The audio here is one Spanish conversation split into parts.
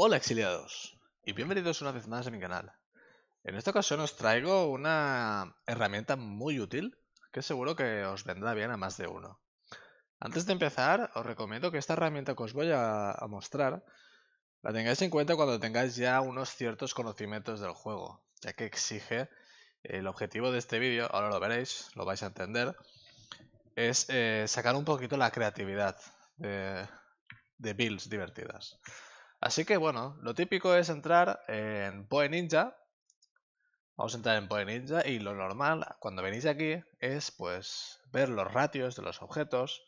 Hola exiliados y bienvenidos una vez más a mi canal. En esta ocasión os traigo una herramienta muy útil que seguro que os vendrá bien a más de uno. Antes de empezar os recomiendo que esta herramienta que os voy a, mostrar la tengáis en cuenta cuando tengáis ya unos ciertos conocimientos del juego, ya que exige el objetivo de este vídeo, ahora lo veréis, lo vais a entender, es eh, sacar un poquito la creatividad de, de builds divertidas. Así que bueno, lo típico es entrar en Poe Ninja. Vamos a entrar en Poe Ninja y lo normal cuando venís aquí es pues ver los ratios de los objetos,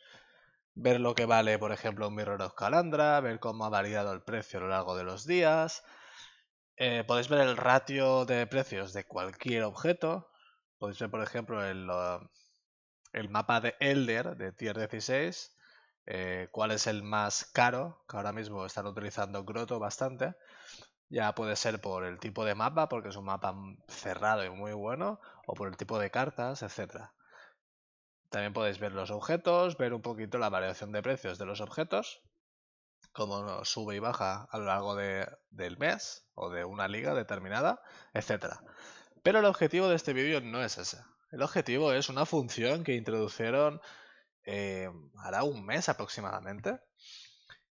ver lo que vale por ejemplo un mirror of calandra, ver cómo ha variado el precio a lo largo de los días. Eh, podéis ver el ratio de precios de cualquier objeto. Podéis ver por ejemplo el, el mapa de Elder de tier 16 eh, cuál es el más caro, que ahora mismo están utilizando Groto bastante. Ya puede ser por el tipo de mapa, porque es un mapa cerrado y muy bueno, o por el tipo de cartas, etc. También podéis ver los objetos, ver un poquito la variación de precios de los objetos, cómo sube y baja a lo largo del mes o de una liga determinada, etc. Pero el objetivo de este vídeo no es ese. El objetivo es una función que introdujeron eh, hará un mes aproximadamente.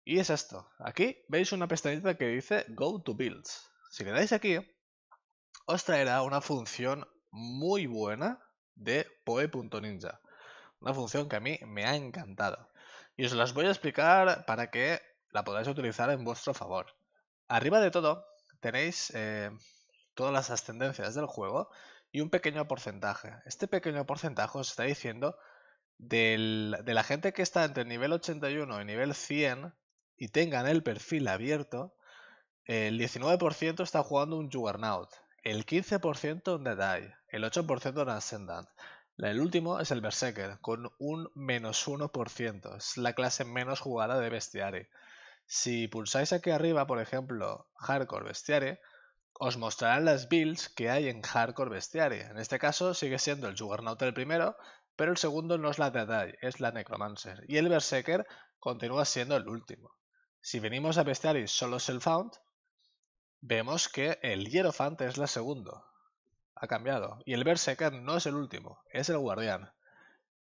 Y es esto. Aquí veis una pestañita que dice Go to Builds. Si le dais aquí, os traerá una función muy buena de poe.ninja. Una función que a mí me ha encantado. Y os las voy a explicar para que la podáis utilizar en vuestro favor. Arriba de todo tenéis eh, todas las ascendencias del juego y un pequeño porcentaje. Este pequeño porcentaje os está diciendo de la gente que está entre nivel 81 y nivel 100 y tengan el perfil abierto, el 19% está jugando un Juggernaut, el 15% un Dead el 8% un Ascendant. El último es el Berserker, con un menos 1%. Es la clase menos jugada de Bestiary Si pulsáis aquí arriba, por ejemplo, Hardcore Bestiary os mostrarán las builds que hay en Hardcore Bestiary, En este caso sigue siendo el Juggernaut el primero, pero el segundo no es la Deadeye, es la Necromancer, y el Berserker continúa siendo el último. Si venimos a Bestiaris solo Self-Found, vemos que el Hierophant es la segundo. Ha cambiado. Y el Berserker no es el último, es el Guardián.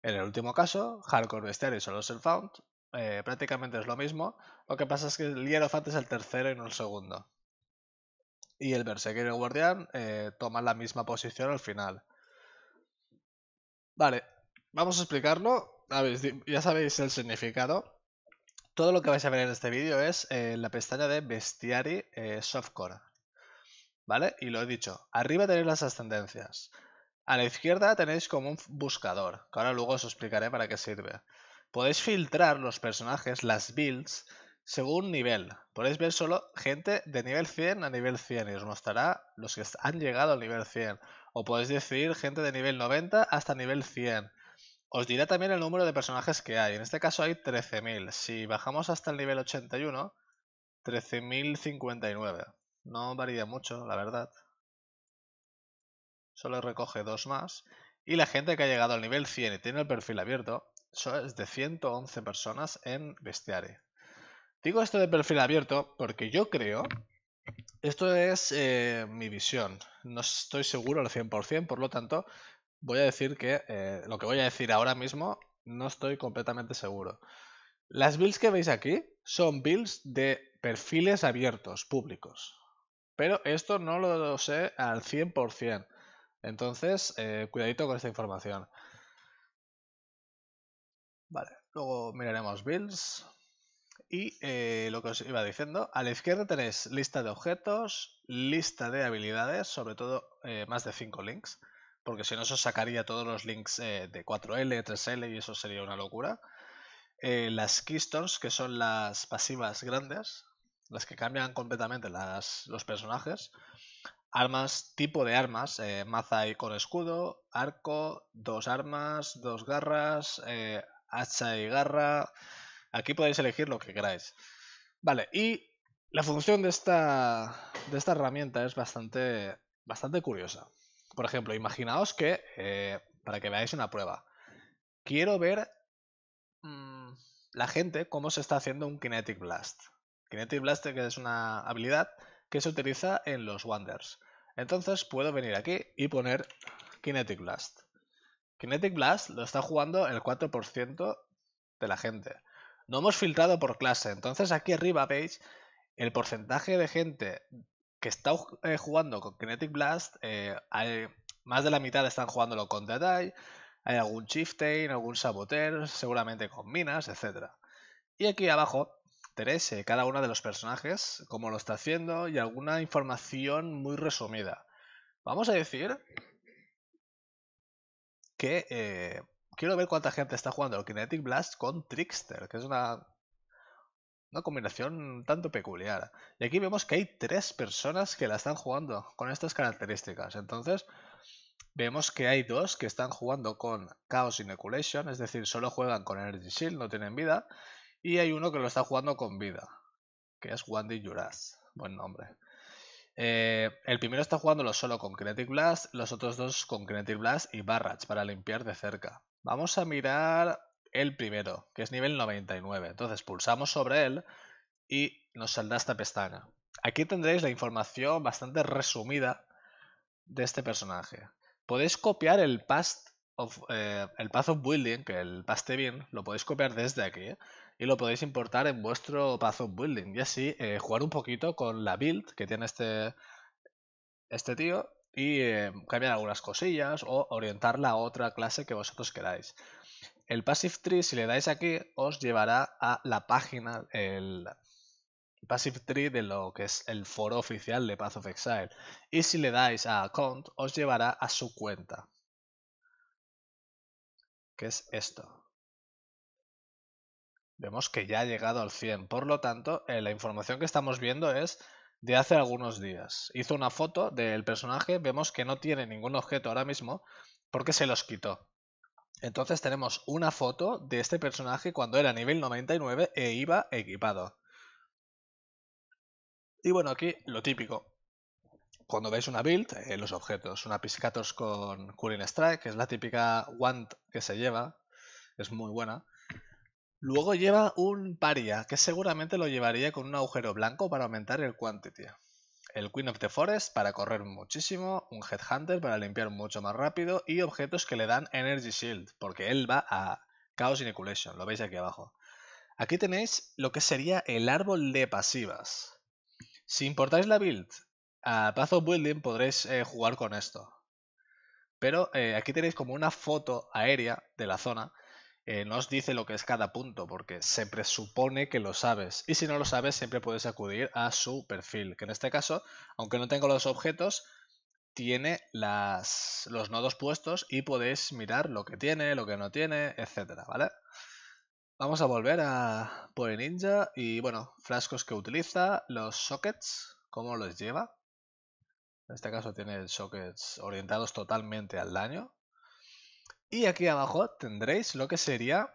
En el último caso, Hardcore Bestiaris solo Self-Found, eh, prácticamente es lo mismo. Lo que pasa es que el Hierophant es el tercero y no el segundo. Y el Berserker y el Guardián eh, toman la misma posición al final. Vale, Vamos a explicarlo. ya sabéis el significado. Todo lo que vais a ver en este vídeo es eh, la pestaña de Bestiary eh, Softcore. ¿Vale? Y lo he dicho, arriba tenéis las ascendencias. A la izquierda tenéis como un buscador, que ahora luego os explicaré para qué sirve. Podéis filtrar los personajes, las builds, según nivel. Podéis ver solo gente de nivel 100 a nivel 100 y os mostrará los que han llegado al nivel 100. O podéis decir gente de nivel 90 hasta nivel 100. Os diré también el número de personajes que hay. En este caso hay 13.000. Si bajamos hasta el nivel 81, 13.059. No varía mucho, la verdad. Solo recoge dos más. Y la gente que ha llegado al nivel 100 y tiene el perfil abierto, eso es de 111 personas en Bestiare. Digo esto de perfil abierto porque yo creo, esto es eh, mi visión, no estoy seguro al 100%, por lo tanto, voy a decir que eh, lo que voy a decir ahora mismo no estoy completamente seguro. Las builds que veis aquí son builds de perfiles abiertos, públicos. Pero esto no lo sé al 100%. Entonces, eh, cuidadito con esta información. Vale, luego miraremos builds. Y eh, lo que os iba diciendo, a la izquierda tenéis lista de objetos, lista de habilidades, sobre todo más de 5 links, porque si no eso sacaría todos los links eh, de 4L, 3L y eso sería una locura. Eh, las keystones, que son las pasivas grandes, las que cambian completamente los personajes. Armas, tipo de armas, eh, maza y con escudo, arco, dos armas, dos garras, hacha y garra. Aquí podéis elegir lo que queráis. Vale, y la función de esta, de esta herramienta es bastante, bastante curiosa. Por ejemplo, imaginaos que, eh, para que veáis una prueba, quiero ver mm, la gente cómo se está haciendo un Kinetic Blast. Kinetic Blast que es una habilidad que se utiliza en los Wonders. Entonces puedo venir aquí y poner Kinetic Blast. Kinetic Blast lo está jugando el 4% de la gente. No hemos filtrado por clase, entonces aquí arriba veis el porcentaje de gente que está eh, jugando con Kinetic Blast, eh, hay, más de la mitad están jugándolo con Dead Eye, hay algún Chieftain, algún Saboteur, seguramente con minas, etc. Y aquí abajo tenéis eh, cada uno de los personajes, cómo lo está haciendo y alguna información muy resumida. Vamos a decir que quiero ver cuánta gente está jugando Kinetic Blast con Trickster, que es una una combinación tanto peculiar. Y aquí vemos que hay tres personas que la están jugando con estas características. Entonces, vemos que hay dos que están jugando con Chaos Inoculation, es decir, solo juegan con Energy Shield, no tienen vida. Y hay uno que lo está jugando con vida, que es Wandy Juras. Buen nombre. Eh, el primero está jugándolo solo con Creative Blast, los otros dos con Kinetic Blast y Barrage para limpiar de cerca. Vamos a mirar el primero, que es nivel 99. Entonces pulsamos sobre él y nos saldrá esta pestaña. Aquí tendréis la información bastante resumida de este personaje. Podéis copiar el past of, eh, el path of building, que el past bien, lo podéis copiar desde aquí y lo podéis importar en vuestro path of building y así eh, jugar un poquito con la build que tiene este, este tío y eh, cambiar algunas cosillas o orientarla a otra clase que vosotros queráis. El Passive Tree, si le dais aquí, os llevará a la página, el Passive Tree de lo que es el foro oficial de Path of Exile. Y si le dais a Account, os llevará a su cuenta. Que es esto vemos que ya ha llegado al 100. Por lo tanto, eh, la información que estamos viendo es de hace algunos días. Hizo una foto del personaje, vemos que no tiene ningún objeto ahora mismo porque se los quitó. Entonces tenemos una foto de este personaje cuando era nivel 99 e iba equipado. Y bueno, aquí lo típico. Cuando veis una build, eh, los objetos. Una Piscatos con Cooling Strike, que es la típica wand que se lleva. Es muy buena. Luego lleva un paria, que seguramente lo llevaría con un agujero blanco para aumentar el quantity el Queen of the Forest para correr muchísimo, un Headhunter para limpiar mucho más rápido y objetos que le dan Energy Shield, porque él va a Chaos Inoculation, lo veis aquí abajo. Aquí tenéis lo que sería el árbol de pasivas. Si importáis la build a Path of Building podréis eh, jugar con esto. Pero eh, aquí tenéis como una foto aérea de la zona eh, nos dice lo que es cada punto, porque se presupone que lo sabes. Y si no lo sabes, siempre puedes acudir a su perfil, que en este caso, aunque no tengo los objetos, tiene los nodos puestos y podéis mirar lo que tiene, lo que no tiene, etcétera, ¿vale? Vamos a volver a por Ninja y, bueno, frascos que utiliza, los sockets, cómo los lleva. En este caso tiene sockets orientados totalmente al daño, y aquí abajo tendréis lo que sería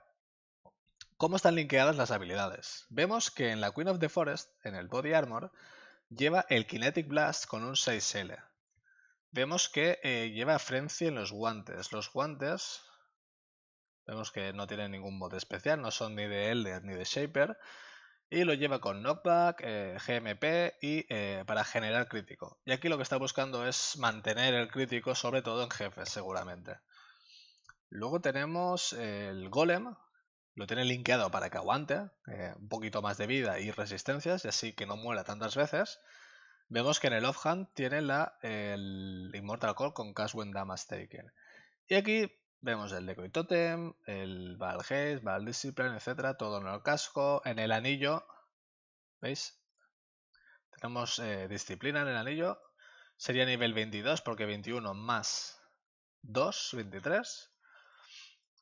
cómo están linkeadas las habilidades. Vemos que en la Queen of the Forest, en el Body Armor, lleva el Kinetic Blast con un 6L. Vemos que eh, lleva Frenzy en los guantes. Los guantes vemos que no tienen ningún mod especial, no son ni de Elder ni de Shaper. Y lo lleva con knockback, eh, GMP y eh, para generar crítico. Y aquí lo que está buscando es mantener el crítico, sobre todo en jefes seguramente. Luego tenemos el golem, lo tiene linkeado para que aguante eh, un poquito más de vida y resistencias y así que no muera tantas veces. Vemos que en el offhand tiene la, el Immortal Call con Cash When Damage Taken. Y aquí vemos el Decoy Totem, el Val Haze, Val Discipline, etcétera, todo en el casco. En el anillo, ¿veis? Tenemos eh, Disciplina en el anillo. Sería nivel 22 porque 21 más 2, 23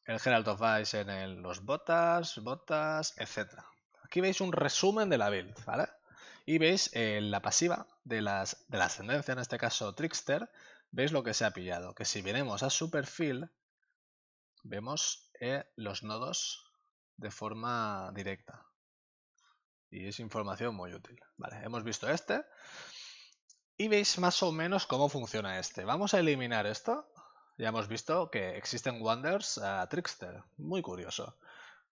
el Geralt of Ice en los botas, botas, etc. Aquí veis un resumen de la build, ¿vale? Y veis eh, la pasiva de, las, de la ascendencia, en este caso Trickster, veis lo que se ha pillado. Que si venimos a su perfil, vemos eh, los nodos de forma directa. Y es información muy útil. Vale, hemos visto este. Y veis más o menos cómo funciona este. Vamos a eliminar esto ya hemos visto que existen Wonders a Trickster. Muy curioso.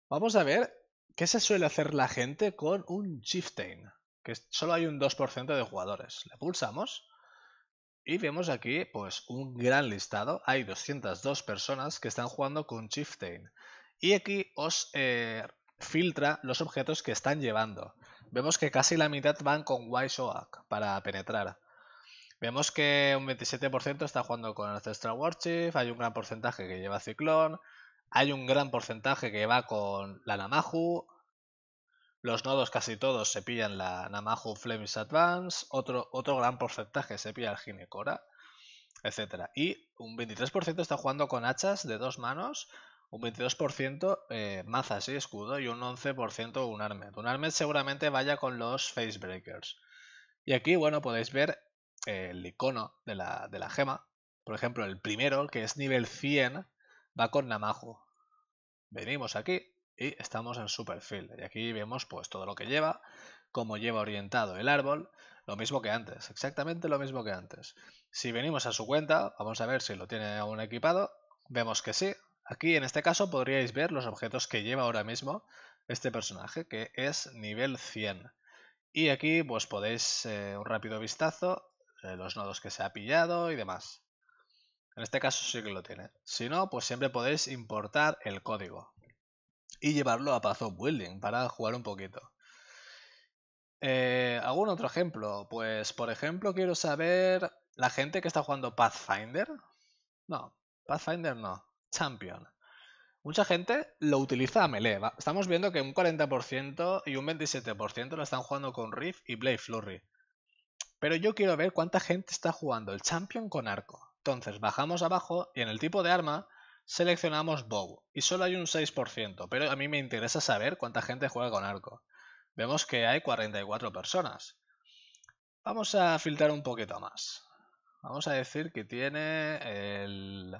Vamos a ver qué se suele hacer la gente con un Chieftain. Que solo hay un 2% de jugadores. Le pulsamos. Y vemos aquí pues un gran listado. Hay 202 personas que están jugando con Chieftain. Y aquí os eh, filtra los objetos que están llevando. Vemos que casi la mitad van con Wise Oak para penetrar. Vemos que un 27% está jugando con Ancestral Warchief, hay un gran porcentaje que lleva Ciclón, hay un gran porcentaje que va con la Namahu, los nodos casi todos se pillan la Namahu Flemish Advance, otro, otro gran porcentaje se pilla el Ginecora, etc. Y un 23% está jugando con hachas de dos manos, un 22% eh, mazas y escudo y un 11% un armet. Un armet seguramente vaya con los Facebreakers. Y aquí, bueno, podéis ver el icono de la, de la gema. Por ejemplo, el primero, que es nivel 100, va con Namajo. Venimos aquí y estamos en su perfil. Y aquí vemos pues todo lo que lleva, cómo lleva orientado el árbol, lo mismo que antes, exactamente lo mismo que antes. Si venimos a su cuenta, vamos a ver si lo tiene aún equipado, vemos que sí. Aquí en este caso podríais ver los objetos que lleva ahora mismo este personaje, que es nivel 100. Y aquí pues podéis eh, un rápido vistazo los nodos que se ha pillado y demás. En este caso sí que lo tiene. Si no, pues siempre podéis importar el código y llevarlo a Path of Building para jugar un poquito. Eh, ¿Algún otro ejemplo? Pues, por ejemplo, quiero saber la gente que está jugando Pathfinder. No, Pathfinder no, Champion. Mucha gente lo utiliza a melee. Estamos viendo que un 40% y un 27% lo están jugando con Rift y Blade Flurry. Pero yo quiero ver cuánta gente está jugando el champion con arco. Entonces bajamos abajo y en el tipo de arma seleccionamos bow. Y solo hay un 6%, pero a mí me interesa saber cuánta gente juega con arco. Vemos que hay 44 personas. Vamos a filtrar un poquito más. Vamos a decir que tiene el,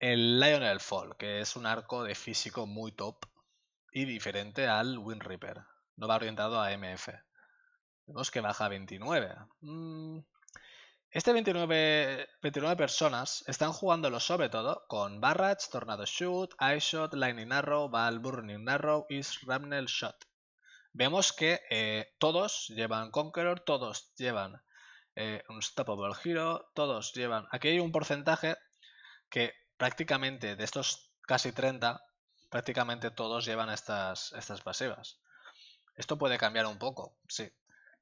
el Lionel Fall, que es un arco de físico muy top y diferente al Wind Reaper. No va orientado a MF. Vemos que baja 29. Mm, este 29, personas están jugándolo sobre todo con Barrage, Tornado Shoot, Eyeshot, Shot, Lightning Arrow, Val Burning Arrow y Ramnel Shot. Vemos que eh, todos llevan Conqueror, todos llevan eh, Unstoppable Hero, todos llevan... Aquí hay un porcentaje que prácticamente de estos casi 30, prácticamente todos llevan estas, estas pasivas. Esto puede cambiar un poco, sí,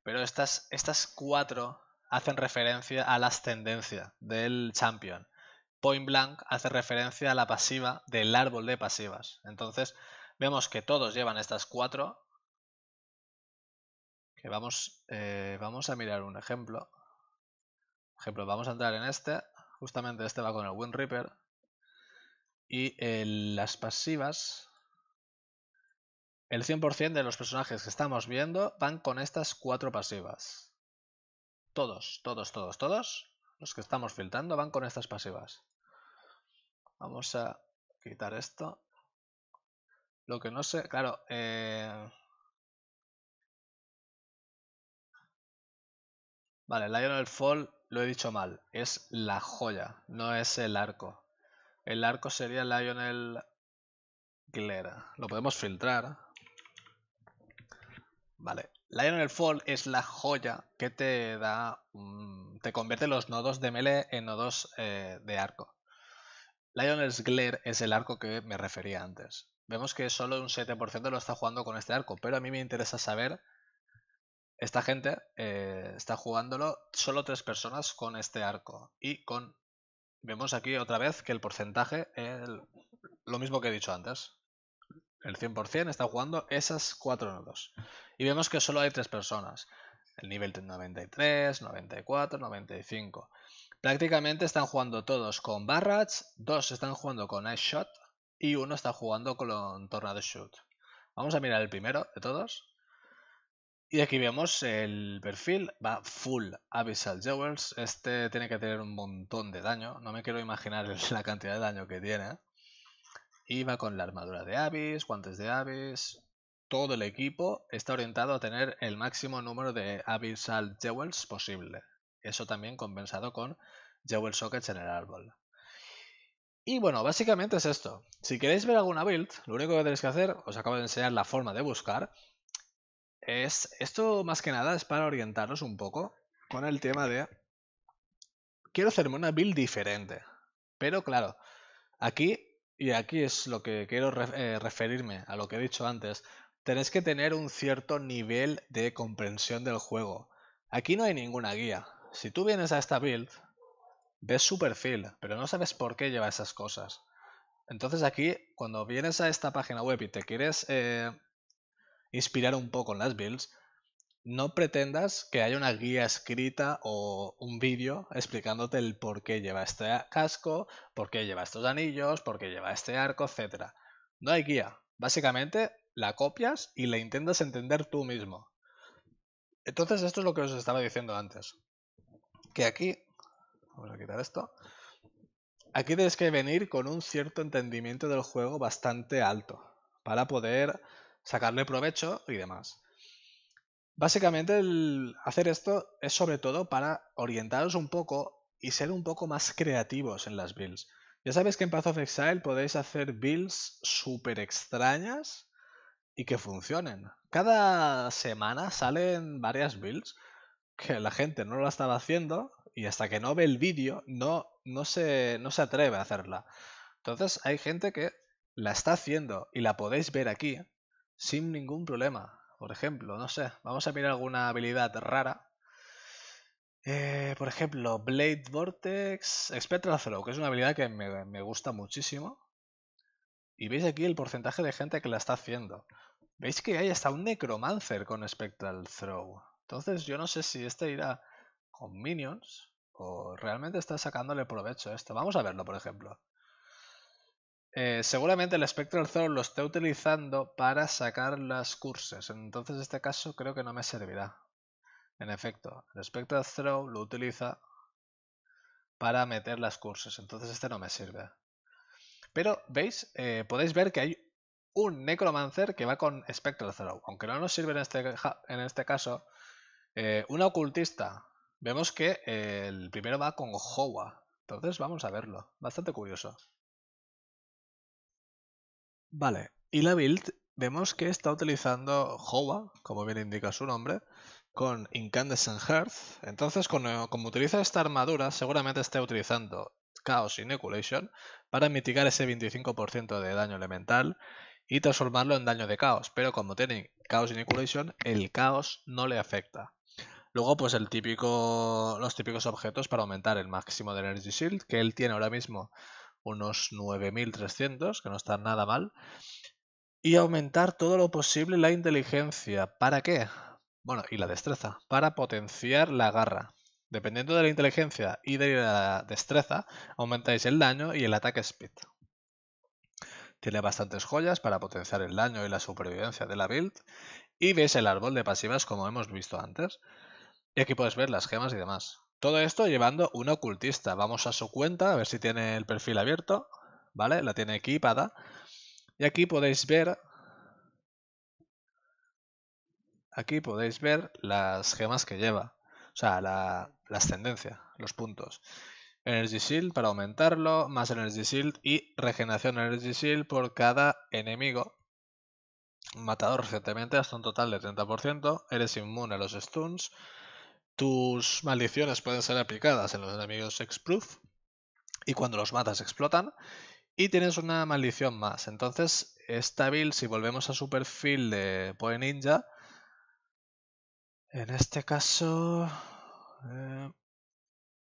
pero estas, estas cuatro hacen referencia a la ascendencia del champion. Point Blank hace referencia a la pasiva del árbol de pasivas. Entonces, vemos que todos llevan estas cuatro. Que vamos, eh, vamos a mirar un ejemplo. ejemplo, vamos a entrar en este. Justamente este va con el Wind Reaper. Y eh, las pasivas el 100% de los personajes que estamos viendo van con estas cuatro pasivas. Todos, todos, todos, todos los que estamos filtrando van con estas pasivas. Vamos a quitar esto. Lo que no sé, claro, eh... Vale, Lionel Fall lo he dicho mal. Es la joya, no es el arco. El arco sería Lionel Glare. Lo podemos filtrar. Vale. Lionel Fall es la joya que te da. te convierte los nodos de melee en nodos eh, de arco. Lionel's Glare es el arco que me refería antes. Vemos que solo un 7% lo está jugando con este arco, pero a mí me interesa saber. Esta gente eh, está jugándolo solo tres personas con este arco. Y con. Vemos aquí otra vez que el porcentaje. es lo mismo que he dicho antes el 100% está jugando esas cuatro nodos. Y vemos que solo hay tres personas. El nivel 93, 94, 95. Prácticamente están jugando todos con Barrage, dos están jugando con Ice Shot y uno está jugando con Tornado Shoot. Vamos a mirar el primero de todos. Y aquí vemos el perfil, va full Abyssal Jewels. Este tiene que tener un montón de daño. No me quiero imaginar la cantidad de daño que tiene. Iba con la armadura de Avis, guantes de Avis. Todo el equipo está orientado a tener el máximo número de Abyssal Jewels posible. Eso también compensado con Jewel Sockets en el árbol. Y bueno, básicamente es esto. Si queréis ver alguna build, lo único que tenéis que hacer, os acabo de enseñar la forma de buscar, es esto más que nada es para orientaros un poco con el tema de quiero hacerme una build diferente. Pero claro, aquí y aquí es lo que quiero eh, referirme, a lo que he dicho antes. Tenés que tener un cierto nivel de comprensión del juego. Aquí no hay ninguna guía. Si tú vienes a esta build, ves su perfil, pero no sabes por qué lleva esas cosas. Entonces aquí, cuando vienes a esta página web y te quieres eh, inspirar un poco en las builds, no pretendas que haya una guía escrita o un vídeo explicándote el por qué lleva este casco, por qué lleva estos anillos, por qué lleva este arco, etc. No hay guía. Básicamente la copias y la intentas entender tú mismo. Entonces esto es lo que os estaba diciendo antes. Que aquí... Vamos a quitar esto. Aquí tienes que venir con un cierto entendimiento del juego bastante alto para poder sacarle provecho y demás. Básicamente el hacer esto es sobre todo para orientaros un poco y ser un poco más creativos en las builds. Ya sabéis que en Path of Exile podéis hacer builds súper extrañas y que funcionen. Cada semana salen varias builds que la gente no la estaba haciendo y hasta que no ve el vídeo no, no, se, no se atreve a hacerla. Entonces hay gente que la está haciendo y la podéis ver aquí sin ningún problema por ejemplo, no sé. Vamos a mirar alguna habilidad rara. Eh, por ejemplo, Blade Vortex, Spectral Throw, que es una habilidad que me, me gusta muchísimo. Y veis aquí el porcentaje de gente que la está haciendo. Veis que hay hasta un Necromancer con Spectral Throw. Entonces yo no sé si este irá con minions o realmente está sacándole provecho a esto. Vamos a verlo, por ejemplo. Eh, seguramente el Spectral Throw lo esté utilizando para sacar las curses. Entonces este caso creo que no me servirá. En efecto, el Spectral Throw lo utiliza para meter las curses. Entonces este no me sirve. Pero, ¿veis? Eh, podéis ver que hay un Necromancer que va con Spectral Throw. Aunque no nos sirve en este, en este caso. Eh, un ocultista. Vemos que el primero va con Howa. Entonces vamos a verlo. Bastante curioso. Vale, y la build vemos que está utilizando Jova, como bien indica su nombre, con Incandescent Hearth. Entonces, eh, como, utiliza esta armadura, seguramente esté utilizando Chaos Inoculation para mitigar ese 25% de daño elemental y transformarlo en daño de caos. Pero como tiene Chaos Inoculation, el caos no le afecta. Luego, pues el típico, los típicos objetos para aumentar el máximo de Energy Shield, que él tiene ahora mismo unos 9.300, que no está nada mal, y aumentar todo lo posible la inteligencia. ¿Para qué? Bueno, y la destreza, para potenciar la garra. Dependiendo de la inteligencia y de la destreza, aumentáis el daño y el ataque speed. Tiene bastantes joyas para potenciar el daño y la supervivencia de la build. Y veis el árbol de pasivas como hemos visto antes. Y aquí puedes ver las gemas y demás. Todo esto llevando un ocultista. Vamos a su cuenta, a ver si tiene el perfil abierto, ¿vale? La tiene equipada. Y aquí podéis ver... Aquí podéis ver las gemas que lleva. O sea, la, la ascendencia, los puntos. Energy Shield para aumentarlo, más Energy Shield y regeneración Energy Shield por cada enemigo. Matado recientemente hasta un total de 30%. Eres inmune a los stuns. Tus maldiciones pueden ser aplicadas en los enemigos exproof proof y cuando los matas explotan. Y tienes una maldición más. Entonces, esta build, si volvemos a su perfil de Poe Ninja, en este caso... Eh,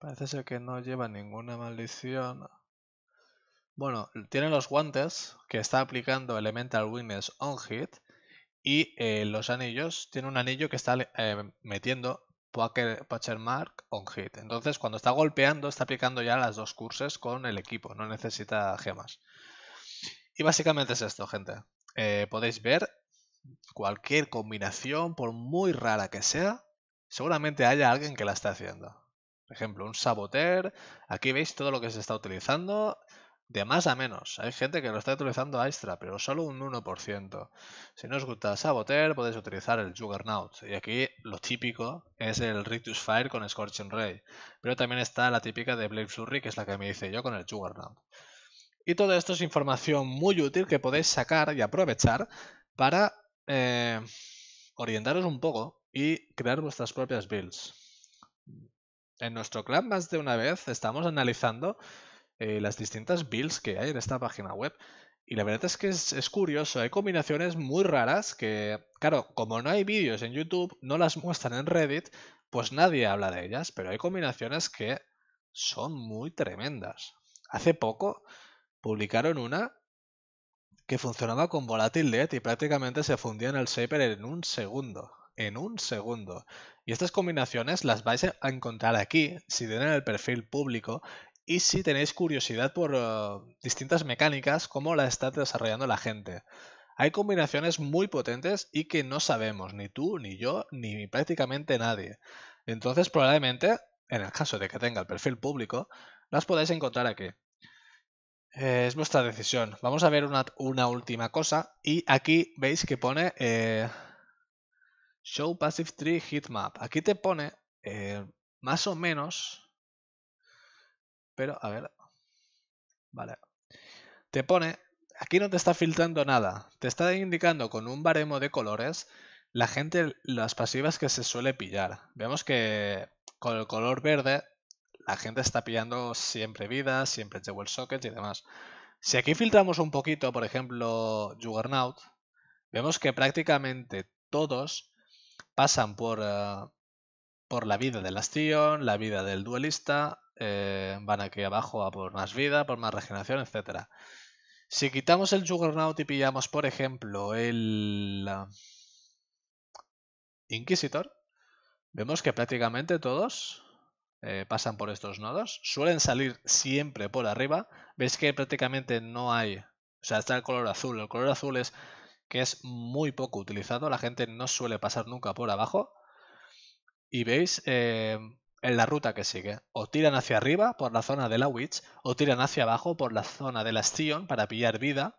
parece ser que no lleva ninguna maldición. Bueno, tiene los guantes que está aplicando Elemental Witness on Hit y eh, los anillos. Tiene un anillo que está eh, metiendo puede mark on hit. Entonces, cuando está golpeando, está aplicando ya las dos curses con el equipo, no necesita gemas. Y básicamente es esto, gente. Eh, podéis ver cualquier combinación, por muy rara que sea, seguramente haya alguien que la está haciendo. Por ejemplo, un saboter. Aquí veis todo lo que se está utilizando de más a menos. Hay gente que lo está utilizando a extra, pero solo un 1%. Si no os gusta sabotear podéis utilizar el Juggernaut. Y aquí lo típico es el Rictus Fire con Scorching Ray. Pero también está la típica de Blade Flurry, que es la que me hice yo con el Juggernaut. Y todo esto es información muy útil que podéis sacar y aprovechar para eh, orientaros un poco y crear vuestras propias builds. En nuestro clan más de una vez estamos analizando eh, las distintas builds que hay en esta página web. Y la verdad es que es, curioso, hay combinaciones muy raras que, claro, como no hay vídeos en YouTube, no las muestran en Reddit, pues nadie habla de ellas, pero hay combinaciones que son muy tremendas. Hace poco publicaron una que funcionaba con volatil LED y prácticamente se fundía en el shaper en un segundo. En un segundo. Y estas combinaciones las vais a encontrar aquí, si tienen el perfil público, y si tenéis curiosidad por eh, distintas mecánicas, cómo la está desarrollando la gente. Hay combinaciones muy potentes y que no sabemos, ni tú, ni yo, ni prácticamente nadie. Entonces probablemente, en el caso de que tenga el perfil público, las podáis encontrar aquí. Eh, es vuestra decisión. Vamos a ver una, última cosa. Y aquí veis que pone eh, Show Passive Tree Heatmap. Aquí te pone más o menos pero, a ver. Vale. Te pone, aquí no te está filtrando nada. Te está indicando con un baremo de colores la gente, las pasivas que se suele pillar. Vemos que con el color verde la gente está pillando siempre vida, siempre jewel sockets y demás. Si aquí filtramos un poquito, por ejemplo, Juggernaut, vemos que prácticamente todos pasan por, eh, por la vida del Astion, la vida del duelista, eh, van aquí abajo a por más vida, por más regeneración, etc. Si quitamos el Juggernaut y pillamos, por ejemplo, el eh, Inquisitor, vemos que prácticamente todos eh, pasan por estos nodos. Suelen salir siempre por arriba. Veis que prácticamente no hay... O sea, está el color azul. El color azul es que es muy poco utilizado. La gente no suele pasar nunca por abajo. Y veis, en la ruta que sigue. O tiran hacia arriba por la zona de la Witch, o tiran hacia abajo por la zona de la Stion para pillar vida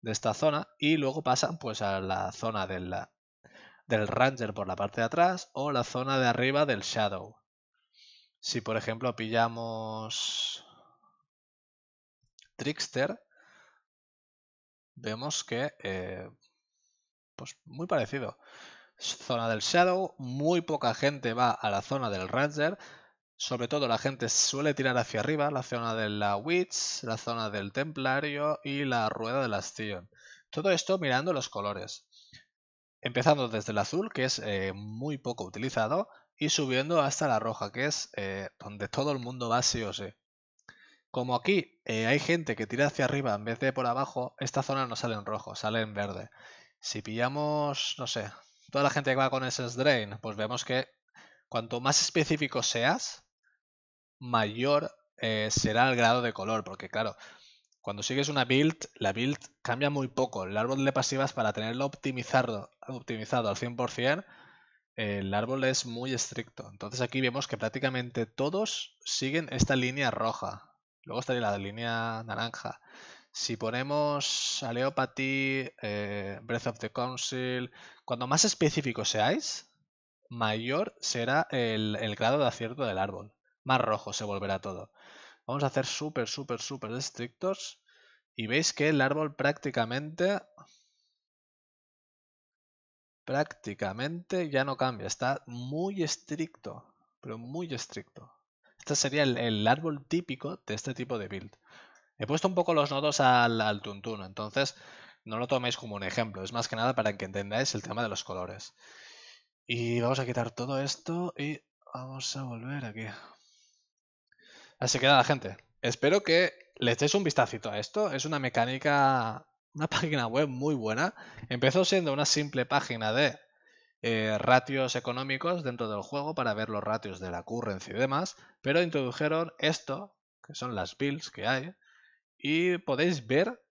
de esta zona, y luego pasan pues a la zona del del Ranger por la parte de atrás, o la zona de arriba del Shadow. Si por ejemplo pillamos Trickster, vemos que... Eh, pues muy parecido zona del Shadow, muy poca gente va a la zona del Ranger, sobre todo la gente suele tirar hacia arriba, la zona de la Witch, la zona del Templario y la Rueda de la Astillo. Todo esto mirando los colores. Empezando desde el azul, que es eh, muy poco utilizado, y subiendo hasta la roja, que es eh, donde todo el mundo va sí o sí. Como aquí eh, hay gente que tira hacia arriba en vez de por abajo, esta zona no sale en rojo, sale en verde. Si pillamos, no sé, toda la gente que va con ese Drain, pues vemos que cuanto más específico seas, mayor eh, será el grado de color, porque claro, cuando sigues una build, la build cambia muy poco. El árbol de pasivas para tenerlo optimizado, optimizado al 100%, el árbol es muy estricto. Entonces aquí vemos que prácticamente todos siguen esta línea roja. Luego estaría la línea naranja. Si ponemos Aleopathy, eh, Breath of the Council, cuando más específicos seáis, mayor será el, grado de acierto del árbol. Más rojo se volverá todo. Vamos a hacer súper, súper, súper estrictos. Y veis que el árbol prácticamente prácticamente ya no cambia. Está muy estricto, pero muy estricto. Este sería el, árbol típico de este tipo de build. He puesto un poco los nodos al, tuntuno, entonces no lo toméis como un ejemplo, es más que nada para que entendáis el tema de los colores. Y vamos a quitar todo esto y vamos a volver aquí. Así que nada, gente, espero que le echéis un vistacito a esto, es una mecánica, una página web muy buena. Empezó siendo una simple página de eh, ratios económicos dentro del juego para ver los ratios de la currency y demás, pero introdujeron esto, que son las bills que hay, y podéis ver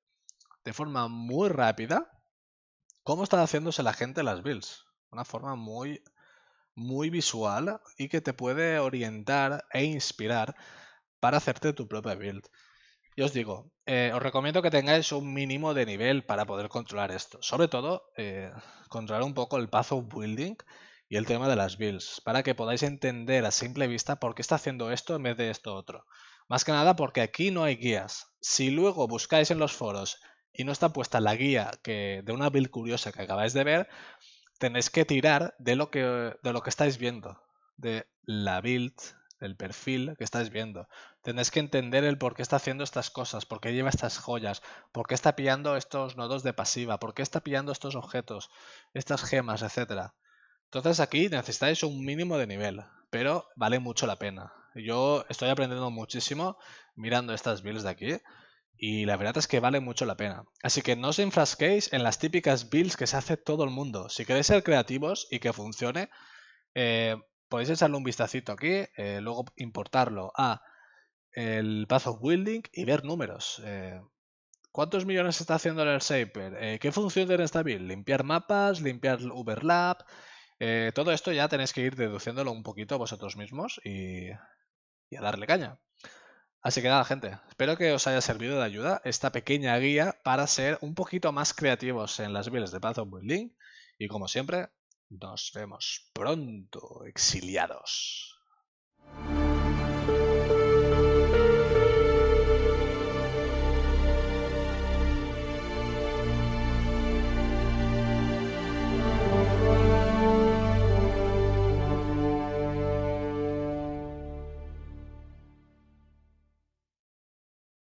de forma muy rápida cómo está haciéndose la gente las builds. Una forma muy, muy visual y que te puede orientar e inspirar para hacerte tu propia build. Y os digo, eh, os recomiendo que tengáis un mínimo de nivel para poder controlar esto. Sobre todo, eh, controlar un poco el path of building y el tema de las builds, para que podáis entender a simple vista por qué está haciendo esto en vez de esto otro. Más que nada porque aquí no hay guías. Si luego buscáis en los foros y no está puesta la guía que, de una build curiosa que acabáis de ver, tenéis que tirar de lo que, de lo que estáis viendo, de la build, del perfil que estáis viendo. Tenéis que entender el por qué está haciendo estas cosas, por qué lleva estas joyas, por qué está pillando estos nodos de pasiva, por qué está pillando estos objetos, estas gemas, etc. Entonces aquí necesitáis un mínimo de nivel, pero vale mucho la pena. Yo estoy aprendiendo muchísimo mirando estas builds de aquí y la verdad es que vale mucho la pena. Así que no os enfrasquéis en las típicas builds que se hace todo el mundo. Si queréis ser creativos y que funcione, eh, podéis echarle un vistacito aquí, eh, luego importarlo a el Path of Building y ver números. Eh, ¿Cuántos millones está haciendo el Shaper? ¿Qué función en esta build? Limpiar mapas, limpiar overlap, todo esto ya tenéis que ir deduciéndolo un poquito vosotros mismos y y a darle caña. Así que nada, gente, espero que os haya servido de ayuda esta pequeña guía para ser un poquito más creativos en las builds de Path of Link. Y como siempre, nos vemos pronto, exiliados.